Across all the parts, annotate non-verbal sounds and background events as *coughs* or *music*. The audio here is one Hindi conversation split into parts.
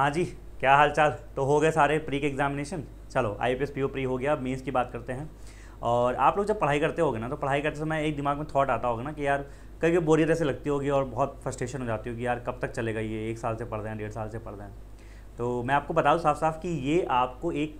हाँ जी क्या हाल चाल तो हो गए सारे प्री के एग्जामिनेशन चलो I P S P O pre हो गया अब मेन्स की बात करते हैं और आप लोग जब पढ़ाई करते होगे ना तो पढ़ाई करते समय एक दिमाग में थॉट आता होगा ना कि यार कभी कभी बोरियत ऐसे लगती होगी और बहुत फ्रस्ट्रेशन हो जाती होगी यार कब तक चलेगा ये एक साल से पढ़ रहे हैं डेढ़ साल से पढ़ रहे हैं तो मैं आपको बता दूँ साफ साफ कि ये आपको एक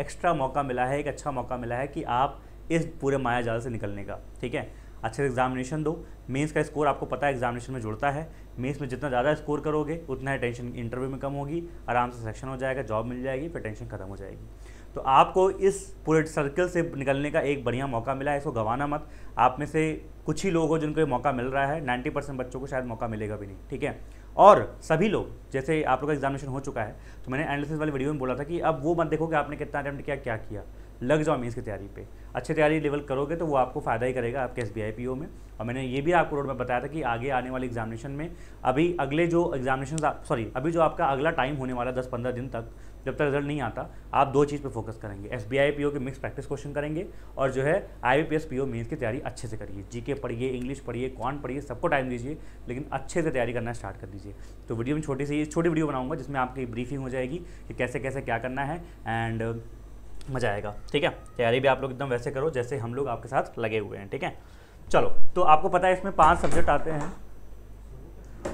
एक्स्ट्रा मौका मिला है एक अच्छा मौका मिला है कि आप इस पूरे माया जाल से निकलने का ठीक है अच्छे से एग्जामिनेशन दो मेंस का स्कोर आपको पता है एग्जामिनेशन में जुड़ता है मेंस में जितना ज़्यादा स्कोर करोगे उतना ही टेंशन इंटरव्यू में कम होगी आराम से सेक्शन हो जाएगा जॉब मिल जाएगी फिर टेंशन खत्म हो जाएगी तो आपको इस पूरे सर्कल से निकलने का एक बढ़िया मौका मिला है इसको गंवाना मत आप में से कुछ ही लोग हो जिनको ये मौका मिल रहा है नाइन्टी परसेंट बच्चों को शायद मौका मिलेगा भी नहीं ठीक है और सभी लोग जैसे आप लोग का एग्जामिनेशन हो चुका है तो मैंने एनालिसिस वाली वीडियो में बोला था कि अब वो मत देखो कि आपने कितना अटैम्प्ट किया क्या किया लग जाओ मीन्स की तैयारी पे अच्छे तैयारी लेवल करोगे तो वो आपको फ़ायदा ही करेगा आपके एस बी में और मैंने ये भी आपको रोड में बताया था कि आगे आने वाले एग्जामिनेशन में अभी अगले जो एग्जामिनेशन सॉरी अभी जो आपका अगला टाइम होने वाला दस पंद्रह दिन तक जब तक रिजल्ट नहीं आता आप दो चीज़ पे फोकस करेंगे एस बी आई के मिक्स प्रैक्टिस क्वेश्चन करेंगे और जो है आई बी पी ओ की तैयारी अच्छे से करिए जी के पढ़िए इंग्लिश पढ़िए कौन पढ़िए सबको टाइम दीजिए लेकिन अच्छे से तैयारी करना स्टार्ट कर दीजिए तो वीडियो में छोटी सी छोटी वीडियो बनाऊंगा जिसमें आपकी ब्रीफिंग हो जाएगी कि कैसे कैसे क्या करना है एंड मज़ा आएगा ठीक है तैयारी भी आप लोग एकदम वैसे करो जैसे हम लोग आपके साथ लगे हुए हैं ठीक है चलो तो आपको पता है इसमें पाँच सब्जेक्ट आते हैं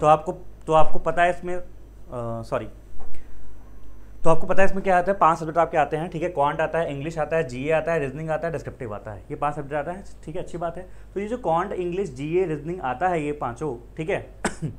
तो आपको तो आपको पता है इसमें सॉरी तो आपको पता है इसमें क्या आता है पांच सब्जेक्ट आपके आते हैं ठीक है क्वांट आता है इंग्लिश आता है जीए आता है रीजनिंग आता है डिस्क्रिप्टिव आता है ये पांच सब्जेक्ट आता है ठीक है अच्छी बात है तो ये जो क्वांट इंग्लिश जीए रीजनिंग आता है ये पाँचों ठीक है *coughs*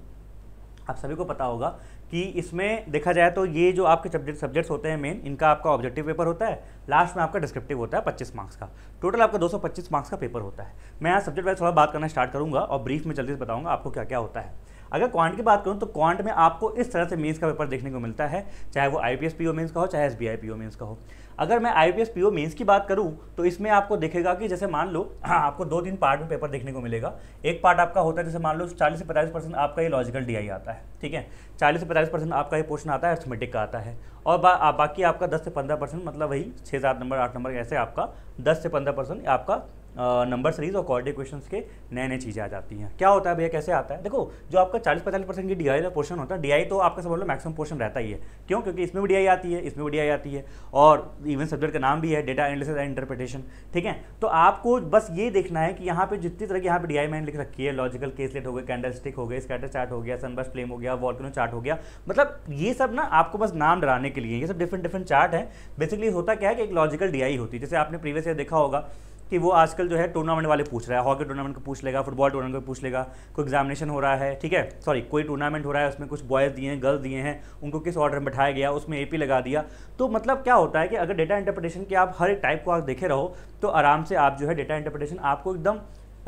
आप सभी को पता होगा कि इसमें देखा जाए तो ये जो आपके सब्जेक्ट सब्जेक्ट्स होते हैं मेन इनका आपका ऑब्जेक्टिव पेपर होता है लास्ट में आपका डिस्क्रिप्टिव होता है 25 मार्क्स का टोटल आपका 225 मार्क्स का पेपर होता है मैं यहाँ सब्जेक्ट वाइज थोड़ा बात करना स्टार्ट करूँगा और ब्रीफ में जल्दी से बताऊँगा आपको क्या क्या होता है अगर क्वांट की बात करूँ तो क्वांट में आपको इस तरह से मेन्स का पेपर देखने को मिलता है चाहे वो I P S P O का हो चाहे S B I P O का हो अगर मैं I P S P O की बात करूँ तो इसमें आपको देखेगा कि जैसे मान लो हाँ *clears throat* आपको दो तीन पार्ट में पेपर देखने को मिलेगा एक पार्ट आपका होता है जैसे मान लो चालीस से पैंतालीस परसेंट आपका ये लॉजिकल डी आई आता है ठीक है चालीस से पैंतालीस परसेंट आपका ये पोर्शन आता है अर्थमेटिक का आता है और बा, आ, बाकी आपका दस से पंद्रह परसेंट मतलब वही छः सात नंबर आठ नंबर ऐसे आपका दस से पंद्रह परसेंट आपका नंबर सीरीज और क्वालिटी क्वेश्चन के नए नए चीज़ें आ जाती हैं क्या होता है भैया कैसे आता है देखो जो आपका चालीस पैंतालीस परसेंट की डी का पोर्शन होता है डी तो आपका समझ लो मैक्सिमम पोर्शन रहता ही है क्यों क्योंकि इसमें भी डी आती है इसमें भी डी आती है और इवन सब्जेक्ट का नाम भी है डेटा एनालिसिस एंड इंटरप्रिटेशन ठीक है तो आपको बस ये देखना है कि यहाँ पर जितनी तरह की यहाँ पर डी मैंने लिख रखी है लॉजिकल केसलेट हो गया कैंडल स्टिक हो गया स्कैटर चार्ट हो गया सनबर्स फ्लेम हो गया वॉल्कनो चार्ट हो गया मतलब ये सब ना आपको बस नाम डराने के लिए ये सब डिफरेंट डिफरेंट चार्ट है बेसिकली होता क्या है कि एक लॉजिकल डी होती है जैसे आपने प्रीवियस ईयर देखा होगा कि वो आजकल जो है टूर्नामेंट वाले पूछ रहा है हॉकी टूर्नामेंट को पूछ लेगा फुटबॉल टूर्नामेंट को पूछ लेगा कोई एग्जामिनेशन हो रहा है ठीक है सॉरी कोई टूर्नामेंट हो रहा है उसमें कुछ बॉयज़ दिए हैं गर्ल्स दिए हैं उनको किस ऑर्डर में बैठाया गया उसमें ए लगा दिया तो मतलब क्या होता है कि अगर डेटा इंटरप्रिटेशन के आप हर एक टाइप को आप देखे रहो तो आराम से आप जो है डेटा इंटरप्रिटेशन आपको एकदम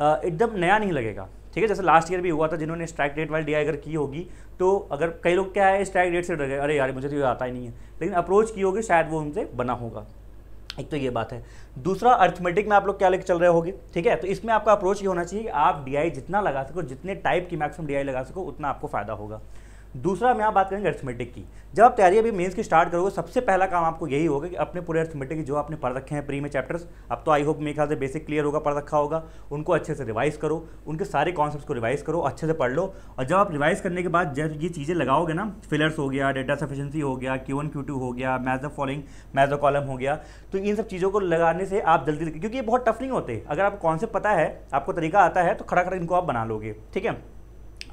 एकदम नया नहीं लगेगा ठीक है जैसे लास्ट ईयर भी हुआ था जिन्होंने स्ट्राइक रेट वाली डी अगर की होगी तो अगर कई लोग क्या है स्ट्राइक रेट से डर गए अरे यार मुझे तो ये आता ही नहीं है लेकिन अप्रोच की होगी शायद वो उनसे बना होगा एक तो ये बात है दूसरा अर्थमेटिक में आप लोग क्या लेकर चल रहे होगे ठीक है तो इसमें आपका अप्रोच ये होना चाहिए आप डीआई जितना लगा सको जितने टाइप की मैक्सिमम डीआई लगा सको उतना आपको फायदा होगा दूसरा मैं आप बात करेंगे अर्थमेटिक की जब आप तैयारी अभी मेंस की स्टार्ट करोगे सबसे पहला काम आपको यही होगा कि अपने पूरे अर्थमेटिक के जो आपने पढ़ रखे हैं प्री में चैप्टर्स अब तो आई होप मेरे ख्याल से बेसिक क्लियर होगा पढ़ रखा होगा उनको अच्छे से रिवाइज करो उनके सारे कॉन्सेप्ट को रिवाइज करो अच्छे से पढ़ लो और जब आप रिवाइज करने के बाद जब ये चीज़ें लगाओगे ना फिलर्स हो गया डेटा सफिशेंसी हो गया क्यू वन क्यू टू हो गया match of following match of column हो गया तो इन सब चीज़ों को लगाने से आप जल्दी क्योंकि ये बहुत टफ नहीं होते अगर आपको कॉन्सेप्ट पता है आपको तरीका आता है तो खड़ा खड़ा इनको आप बना लोगे ठीक है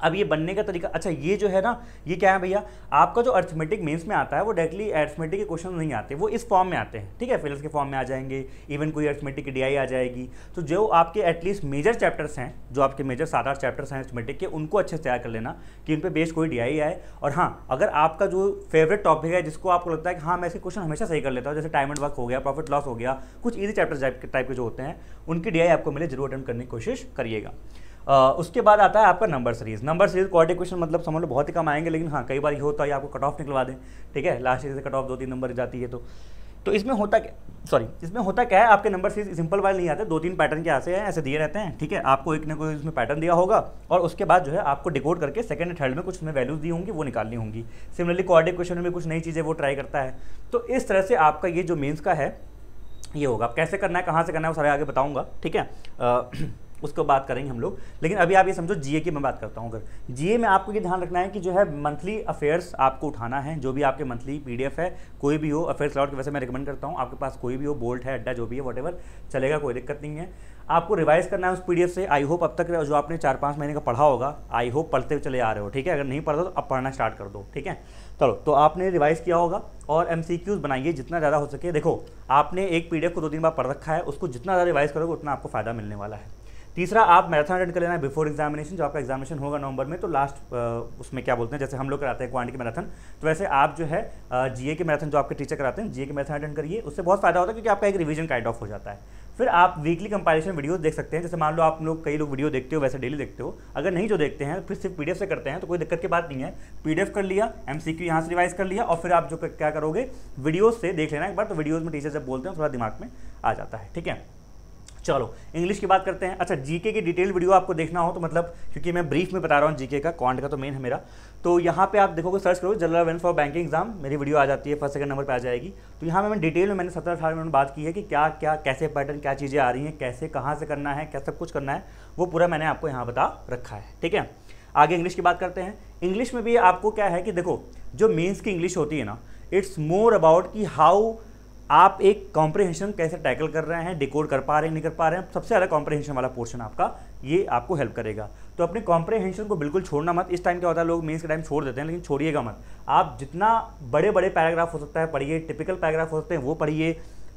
अब ये बनने का तरीका अच्छा ये जो है ना ये क्या है भैया आपका जो अर्थमेटिक मेंस में आता है वो डायरेक्टली अर्थमेटिक के क्वेश्चन नहीं आते वो इस फॉर्म में आते हैं ठीक है फिल्स के फॉर्म में आ जाएंगे इवन कोई अर्थमेटिक की डी आ जाएगी तो जो आपके एटलीस्ट मेजर चैप्टर्स हैं जो आपके मेजर सात आठ चैप्टर्स हैं अर्थमेटिक के उनको अच्छे से तैयार कर लेना कि उन पर बेस्ड कोई डी आए और हाँ अगर आपका जो फेवरेट टॉपिक है जिसको आपको लगता है कि हाँ मैं ऐसे क्वेश्चन हमेशा सही कर लेता हूँ जैसे टाइम एंड वर्क हो गया प्रॉफिट लॉस हो गया कुछ ईजी चैप्टर टाइप के जो होते हैं उनकी डी आपको मिले जरूर अटेंड करने की कोशिश करिएगा उसके बाद आता है आपका number series number series quarter question मतलब समझ लो बहुत ही कम आएंगे लेकिन हाँ कई बार ये होता है आपको कट ऑफ निकलवा दें ठीक है लास्ट से कट ऑफ दो तीन नंबर जाती है तो तो इसमें होता क्या सॉरी इसमें होता क्या है आपके नंबर सीरीज सिंपल वाले नहीं आते दो तीन पैटर्न के आते हैं ऐसे दिए रहते हैं ठीक है आपको एक ना कोई इसमें पैटर्न दिया होगा और उसके बाद जो है आपको डिकोड करके सेकंड थर्ड में कुछ उसमें वैल्यूज दी होंगी वो निकालनी होंगी सिमिलरली क्वार्टिक क्वेश्चन में कुछ नई चीज़ें वो ट्राई करता है तो इस तरह से आपका ये जो मीन्स का है ये होगा आप कैसे करना है कहाँ से करना है वो सारे आगे बताऊँगा ठीक है *clears throat* उसको बात करेंगे हम लोग लेकिन अभी आप ये समझो जीए की मैं बात करता हूँ अगर जीए में आपको ये ध्यान रखना है कि जो है मंथली अफेयर्स आपको उठाना है जो भी आपके मंथली पीडीएफ है कोई भी हो अफेयर्स क्लाउड वैसे मैं रिकमेंड करता हूँ आपके पास कोई भी हो बोल्ट है अड्डा जो भी है वट चलेगा कोई दिक्कत नहीं है आपको रिवाइज करना है उस पी से आई होप अब तक जो आपने चार पाँच महीने का पढ़ा होगा आई होप पढ़ते चले आ रहे हो ठीक है अगर नहीं पढ़ तो अब पढ़ना स्टार्ट कर दो ठीक है चलो तो आपने रिवाइज किया होगा और एम बनाइए जितना ज़्यादा हो सके देखो आपने एक पी को दो तीन बार पढ़ रखा है उसको जितना ज़्यादा रिवाइज करोगे उतना आपको फ़ायदा मिलने वाला है तीसरा आप मैराथन अटेंड कर लेना है बिफोर एग्जामिनेशन जो आपका एग्जामिनेशन होगा नवंबर में तो लास्ट उसमें क्या बोलते हैं जैसे हम लोग कराते हैं क्वांटी के मैराथन तो वैसे आप जो है जीए के मैराथन जो आपके टीचर कराते हैं जीए के मैराथन अटेंड करिए उससे बहुत फायदा होता है क्योंकि आपका एक रिविजन काइंड ऑफ हो जाता है फिर आप वीकली कंपाइलेशन वीडियो देख सकते हैं जैसे मान लो आप लोग कई लोग वीडियो देखते हो वैसे डेली देखते हो अगर नहीं जो देखते हैं फिर सिर्फ पीडीएफ से करते हैं तो कोई दिक्कत की बात नहीं है पीडीएफ कर लिया एमसीक्यू यहाँ से रिवाइज कर लिया और फिर आप जो क्या करोगे वीडियोज से देख लेना एक बार तो वीडियोज में टीचर जब बोलते हैं तो थोड़ा दिमाग में आ जाता है ठीक है चलो इंग्लिश की बात करते हैं अच्छा जीके की डिटेल वीडियो आपको देखना हो तो मतलब क्योंकि मैं ब्रीफ में बता रहा हूँ जीके का कॉन्ट का तो मेन है मेरा तो यहाँ पे आप देखोगे सर्च करो general aware for banking exam मेरी वीडियो आ जाती है फर्स्ट सेकंड नंबर पे आ जाएगी तो यहाँ पे मैं डिटेल में मैंने सत्रह अठारह मिनट बात की है कि क्या क्या कैसे पैटर्न क्या चीज़ें आ रही हैं कैसे कहाँ से करना है क्या सब कुछ करना है वो पूरा मैंने आपको यहाँ बता रखा है ठीक है आगे इंग्लिश की बात करते हैं इंग्लिश में भी आपको क्या है कि देखो जो मेन्स की इंग्लिश होती है ना इट्स मोर अबाउट कि हाउ आप एक कॉम्प्रिहेंशन कैसे टैकल कर रहे हैं डिकोड कर पा रहे हैं नहीं कर पा रहे हैं सबसे ज़्यादा कॉम्प्रिहेंशन वाला पोर्शन आपका ये आपको हेल्प करेगा तो अपने कॉम्प्रिहेंशन को बिल्कुल छोड़ना मत इस टाइम क्या होता है लोग मेंस के टाइम छोड़ देते हैं लेकिन छोड़िएगा मत आप जितना बड़े बड़े पैराग्राफ हो सकता है पढ़िए टिपिकल पैराग्राफ हो सकते हैं वो पढ़िए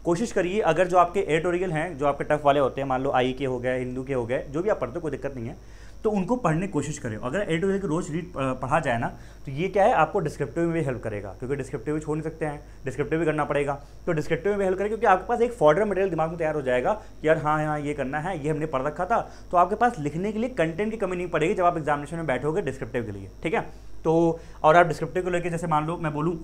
कोशिश करिए अगर जो आपके एडिटोरियल हैं जो आपके टफ वाले होते हैं मान लो आई के हो गए हिंदू के हो गए जो भी आप पढ़ते हो कोई दिक्कत नहीं है तो उनको पढ़ने की कोशिश करें अगर ए टू जेड रोज़ रीड पढ़ा जाए ना तो ये क्या है आपको डिस्क्रिप्टिव में भी हेल्प करेगा क्योंकि डिस्क्रिप्टिव भी छोड़ नहीं सकते हैं डिस्क्रिप्टिव भी करना पड़ेगा तो डिस्क्रिप्टिव में भी हेल्प करेगा क्योंकि आपके पास एक फॉर्डर मटेरियल दिमाग में तैयार हो जाएगा कि यार हाँ हाँ ये करना है ये हमने पढ़ रखा था तो आपके पास लिखने के लिए कंटेंट की कमी नहीं पड़ेगी जब आप एग्जामिनेशन में बैठोगे डिस्क्रिप्टिव के लिए ठीक है तो और आप डिस्क्रिप्टिव को लेकर जैसे मान लो मैं बोलूँ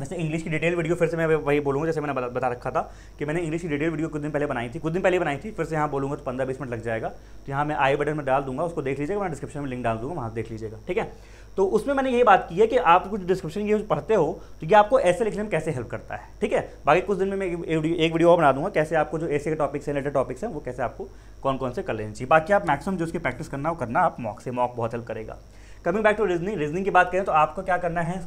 वैसे इंग्लिश की डिटेल वीडियो फिर से मैं वही बोलूँगा जैसे मैंने बता रखा था कि मैंने इंग्लिश की डिटेल वीडियो कुछ दिन पहले बनाई थी कुछ दिन पहले बनाई थी फिर से यहाँ बोलूँगा तो पंद्रह बीस मिनट लग जाएगा तो यहाँ मैं आई बटन में डाल दूंगा उसको देख लीजिएगा मैं डिस्क्रिप्शन में लिंक डाल दूँगा वहाँ देख लीजिएगा ठीक है तो उसमें मैंने यही बात की है कि आप कुछ डिस्क्रिप्शन ये पढ़ते हो तो ये आपको ऐसे लिखने में कैसे हेल्प करता है ठीक है बाकी कुछ दिन में मैं एक वीडियो और बना दूंगा कैसे आपको जो ऐसे के टॉपिक्स हैं रिलेटेड टॉपिक्स हैं वो कैसे आपको कौन कौन से कर लेने चाहिए बाकी आप मैक्सिमम जो उसकी प्रैक्टिस करना हो करना आप मॉक से मॉक बहुत हेल्प करेगा coming back to reasoning reasoning की बात करें तो आपको क्या करना है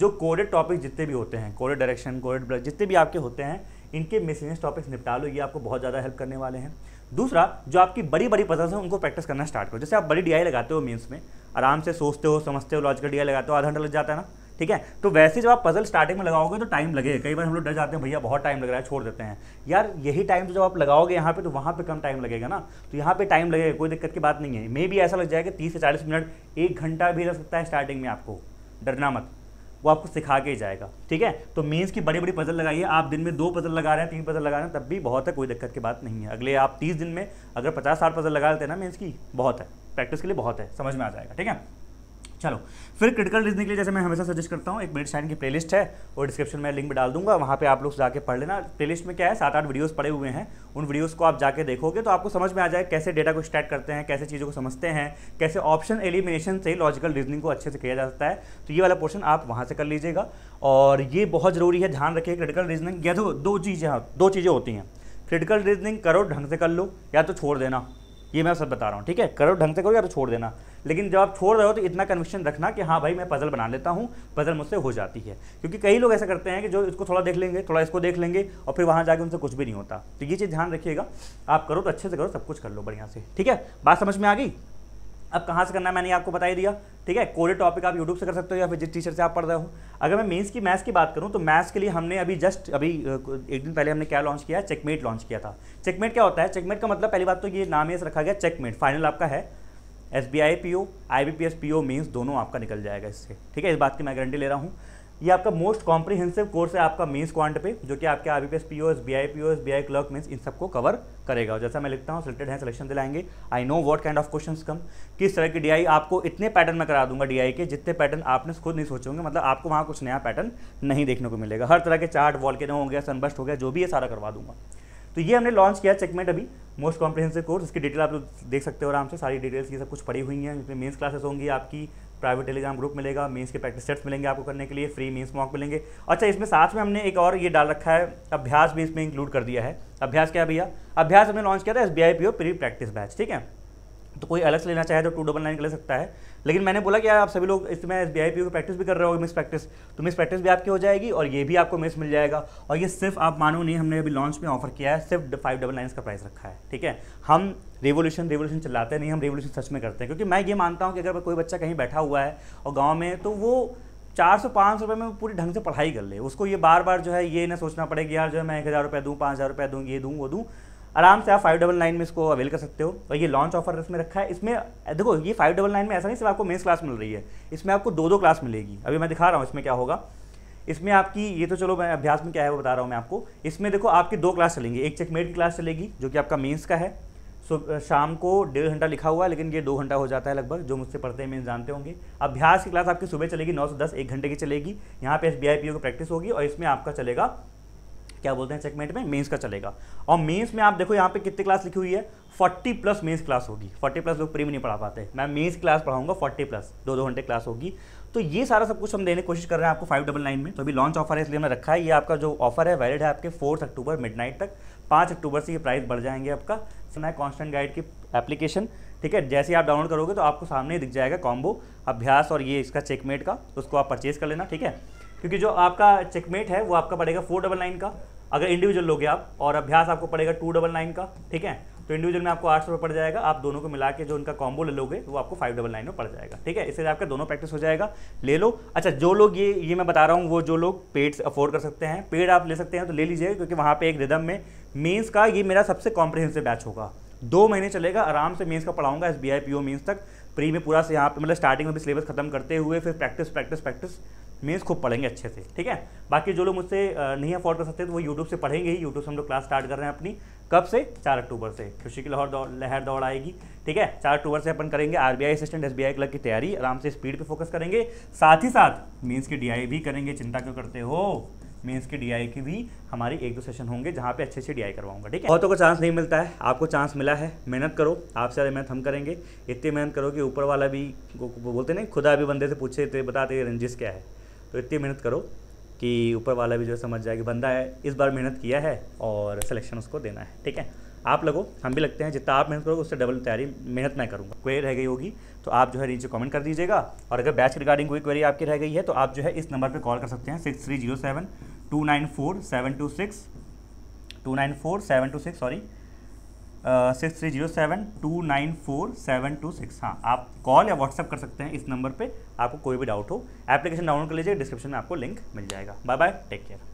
जो कोडेड टॉपिक जितने भी होते हैं कोडेड डायरेक्शन कोडेड ब्लड जितने भी आपके होते हैं इनके मिसलेनियस टॉपिक्स निपटा लो ये आपको बहुत ज़्यादा हेल्प करने वाले हैं दूसरा जो आपकी बड़ी बड़ी पजल्स हैं उनको प्रैक्टिस करना स्टार्ट करो जैसे आप बड़ी डी लगाते हो मीन्स में आराम से सोचते हो समझते हो लॉजिकल डी लगाते हो आधा घंटा लग जाता है ना ठीक है तो वैसे जब आप पजल स्टार्टिंग में लगाओगे तो टाइम लगेगा कई बार हम लोग डर जाते हैं भैया बहुत टाइम लग रहा है छोड़ देते हैं यार यही टाइम तो जब आप लगाओगे यहाँ पर तो वहाँ पर कम टाइम लगेगा ना तो यहाँ पर टाइम लगेगा कोई दिक्कत की बात नहीं है मे भी ऐसा लग जाएगा तीस से चालीस मिनट एक घंटा भी लग सकता है स्टार्टिंग में आपको डरना मत वो आपको सिखा के ही जाएगा ठीक है तो मीन्स की बड़ी बड़ी पजल लगाइए आप दिन में दो पजल लगा रहे हैं तीन पजल लगा रहे हैं तब भी बहुत है कोई दिक्कत की बात नहीं है अगले आप तीस दिन में अगर पचास साठ पजल लगा लेते हैं ना मीन्स की बहुत है प्रैक्टिस के लिए बहुत है समझ में आ जाएगा ठीक है चलो फिर क्रिटिकल रीजनिंग के लिए जैसे मैं हमेशा सजेस्ट करता हूँ एक मेरी साइन की प्लेलिस्ट है और डिस्क्रिप्शन में लिंक भी डाल दूंगा वहाँ पे आप लोग जाके पढ़ लेना प्लेलिस्ट में क्या है सात आठ वीडियोस पड़े हुए हैं उन वीडियोस को आप जाके देखोगे तो आपको समझ में आ जाए कैसे डेटा को स्टार्ट करते हैं कैसे चीज़ों को समझते हैं कैसे ऑप्शन एलिमिनेशन से लॉजिकल रीजनिंग को अच्छे से किया जा सकता है तो ये वाला पोर्शन आप वहाँ से कर लीजिएगा और ये बहुत ज़रूरी है ध्यान रखिए क्रिटिकल रीजनिंग या तो दो चीज़ें दो चीज़ें होती हैं क्रिटिकल रीजनिंग करो ढंग से कर लो या तो छोड़ देना ये मैं सब बता रहा हूँ ठीक है करो ढंग से करो या तो छोड़ देना लेकिन जब आप छोड़ रहे हो तो इतना कन्विक्शन रखना कि हाँ भाई मैं पजल बना लेता हूँ पजल मुझसे हो जाती है क्योंकि कई लोग ऐसा करते हैं कि जो इसको थोड़ा देख लेंगे थोड़ा इसको देख लेंगे और फिर वहाँ जाके उनसे कुछ भी नहीं होता तो ये चीज़ ध्यान रखिएगा आप करो तो अच्छे से करो सब कुछ कर लो बढ़िया से ठीक है बात समझ में आ गई अब कहाँ से करना है मैंने आपको बताई दिया ठीक है कोई टॉपिक आप यूट्यूब से कर सकते हो या फिर जिस टीचर से आप पढ़ रहे हो अगर मैं मेंस की मैथ्स की बात करूँ तो मैथ्स के लिए हमने अभी जस्ट अभी एक दिन पहले हमने क्या लॉन्च किया है चेकमेट लॉन्च किया था चेकमेट क्या होता है चेकमेट का मतलब पहली बात तो ये नाम ये रखा गया चेकमेट फाइनल आपका है S B I P O I B P S P O means दोनों आपका निकल जाएगा इससे ठीक है इस बात की मैं गारंटी ले रहा हूँ ये आपका मोस्ट कॉम्प्रिहेंसिव कोर्स है आपका मीन्स क्वांट पे जो कि आपके I B P P S O S B I P O S B I clerk means इन सबको कवर करेगा और जैसा मैं लिखता हूँ सिलेक्टेड हैं सिलेक्शन दिलाएंगे I know what kind of question come किस तरह की डी आई आपको इतने पैटर्न में करा दूंगा डी आई के जितने पैटर्न आपने खुद नहीं सोचे होंगे मतलब आपको वहाँ कुछ नया पैटर्न नहीं देखने को मिलेगा हर तरह के चार्ट वॉल नो हो गया सनबस्ट हो गया जो भी ये सारा करवा दूंगा तो ये हमने लॉन्च किया चेकमेट अभी मोस्ट कॉम्प्रिहेंसिव कोर्स इसकी डिटेल आप लोग देख सकते हो आराम से सारी डिटेल्स ये सब कुछ पड़ी हुई हैं इसमें मेंस क्लासेस होंगी आपकी प्राइवेट टेलीग्राम ग्रुप मिलेगा मेंस के प्रैक्टिस सेट्स मिलेंगे आपको करने के लिए फ्री मेंस मॉक मिलेंगे अच्छा इसमें साथ में हमने एक और ये डाल रखा है अभ्यास भी इसमें इंक्लूड कर दिया है अभ्यास क्या भैया अभ्यास हमने लॉन्च किया था S B I P pre practice batch ठीक है तो कोई अलग से लेना चाहे तो टू डबल नाइन ले सकता है लेकिन मैंने बोला कि आप सभी लोग इसमें एस बी आई पी की प्रैक्टिस भी कर रहे हो मिस प्रैक्टिस तो मिस प्रैक्टिस भी आपकी हो जाएगी और ये भी आपको मिस मिल जाएगा और ये सिर्फ आप मानो नहीं हमने अभी लॉन्च में ऑफर किया है सिर्फ फाइव डबल नाइन का प्राइस रखा है ठीक है हम रेवोल्यूशन रेवोल्यूशन चलाते नहीं हम रेवोल्यूशन सच में करते हैं क्योंकि मैं ये मानता हूँ कि अगर कोई बच्चा कहीं बैठा हुआ है और गाँव में तो वो चार सौ पाँच सौ रुपये में पूरी ढंग से पढ़ाई कर ले उसको ये बार बार जो है ये ना सोचना पड़ेगा यार जो है मैं एक हज़ार रुपये दूँ पाँच हज़ार रुपये दूँ ये दूँ वो दूँ आराम से आप फाइव डबल नाइन में इसको अवेल कर सकते हो और ये लॉन्च ऑफर इसमें रखा है इसमें देखो ये फाइव डबल नाइन में ऐसा नहीं सिर्फ आपको मेन्स क्लास मिल रही है इसमें आपको दो दो क्लास मिलेगी अभी मैं दिखा रहा हूँ इसमें क्या होगा इसमें आपकी ये तो चलो मैं अभ्यास में क्या है वो बता रहा हूँ मैं आपको इसमें देखो आपकी दो क्लास चलेंगी एक चेकमेट की क्लास चलेगी जो कि आपका मेन्स का है सो शाम को डेढ़ घंटा लिखा हुआ है लेकिन ये दो घंटा हो जाता है लगभग जो मुझसे पढ़ते हैं मेन्स जानते होंगे अभ्यास की क्लास आपकी सुबह चलेगी नौ से दस एक घंटे की चलेगी यहाँ पे एस बी आई पी की प्रैक्टिस होगी और इसमें आपका चलेगा क्या बोलते हैं चेकमेट में मेंस का चलेगा और मेंस में आप देखो यहाँ पे कितनी क्लास लिखी हुई है 40 प्लस मेंस क्लास होगी 40 प्लस लोग प्रीम नहीं पढ़ा पाते मैं मेंस क्लास पढ़ाऊंगा 40 प्लस दो दो घंटे क्लास होगी तो ये सारा सब कुछ हम देने की कोशिश कर रहे हैं आपको फाइव डबल नाइन में तो अभी लॉन्च ऑफर है इसलिए हमने रखा है ये आपका जो ऑफर है वैलिड है आपके फोर्थ अक्टूबर मिड तक पाँच अक्टूबर से ये प्राइस बढ़ जाएंगे आपका सुना है कॉन्स्टेंट गाइड की एप्लीकेशन ठीक है जैसे ही आप डाउनलोड करोगे तो आपको सामने दिख जाएगा कॉम्बो अभ्यास और ये इसका चेकमेट का उसको आप परचेज कर लेना ठीक है क्योंकि जो आपका चेकमेट है वो आपका पड़ेगा फोर डबल नाइन का अगर इंडिविजुअल लोगे आप और अभ्यास आपको पड़ेगा टू डबल नाइन का ठीक है तो इंडिविजुअल में आपको आठ सौ पड़ जाएगा आप दोनों को मिला के जो उनका कॉम्बो ले लोगे वो आपको फाइव डबल नाइन में पड़ जाएगा ठीक है इससे आपका दोनों प्रैक्टिस हो जाएगा ले लो अच्छा जो लोग ये ये मैं बता रहा हूँ वो जो लोग पेड अफोर्ड कर सकते हैं पेड आप ले सकते हैं तो ले लीजिएगा क्योंकि वहाँ पर एक रिदम में मीन्स का ये मेरा सबसे कॉम्प्रिहेंसिव बैच होगा दो महीने चलेगा आराम से मीन्स का पढ़ाऊंगा S B I P O means तक प्री में पूरा से यहाँ पे मतलब स्टार्टिंग में भी सिलेबस खत्म करते हुए फिर प्रैक्टिस प्रैक्टिस प्रैक्टिस मेन्स खूब पढ़ेंगे अच्छे से ठीक है बाकी जो लोग मुझसे नहीं अफोर्ड कर सकते तो वो यूट्यूब से पढ़ेंगे ही यूट्यूब से हम लोग क्लास स्टार्ट कर रहे हैं अपनी कब से चार अक्टूबर से खुशी की लहर दौड़ लहर दौड़ आएगी ठीक है चार अक्टूबर से अपन करेंगे R B I assistant S B I club की तैयारी आराम से स्पीड पर फोकस करेंगे साथ ही साथ मीन्स की डी भी करेंगे चिंता क्यों करते हो मीन्स के डीआई की भी हमारी एक दो सेशन होंगे जहाँ पे अच्छे से डीआई करवाऊंगा ठीक है बहुतों को चांस नहीं मिलता है आपको चांस मिला है मेहनत करो आपसे ज़्यादा मेहनत हम करेंगे इतनी मेहनत करो कि ऊपर वाला भी बोलते नहीं खुदा भी बंदे से पूछे तो बताते रंजिश क्या है तो इतनी मेहनत करो कि ऊपर वाला भी जो समझ जाए कि बंदा है इस बार मेहनत किया है और सिलेक्शन उसको देना है ठीक है आप लगो हम भी लगते हैं जितना आप मेहनत करोगे उससे डबल तैयारी मेहनत मैं करूँगा क्वेरी रह गई होगी तो आप जो है नीचे कमेंट कर दीजिएगा और अगर बैच रिगार्डिंग कोई क्वेरी आपकी रह गई है तो आप जो है इस नंबर पर कॉल कर सकते हैं six three zero seven two nine four seven two six two nine four seven two six sorry six three zero seven two nine four seven two six हाँ आप कॉल या व्हाट्सअप कर सकते हैं इस नंबर पे आपको कोई भी डाउट हो एप्लीकेशन डाउनलोड कर लीजिए डिस्क्रिप्शन में आपको लिंक मिल जाएगा बाय बाय टेक केयर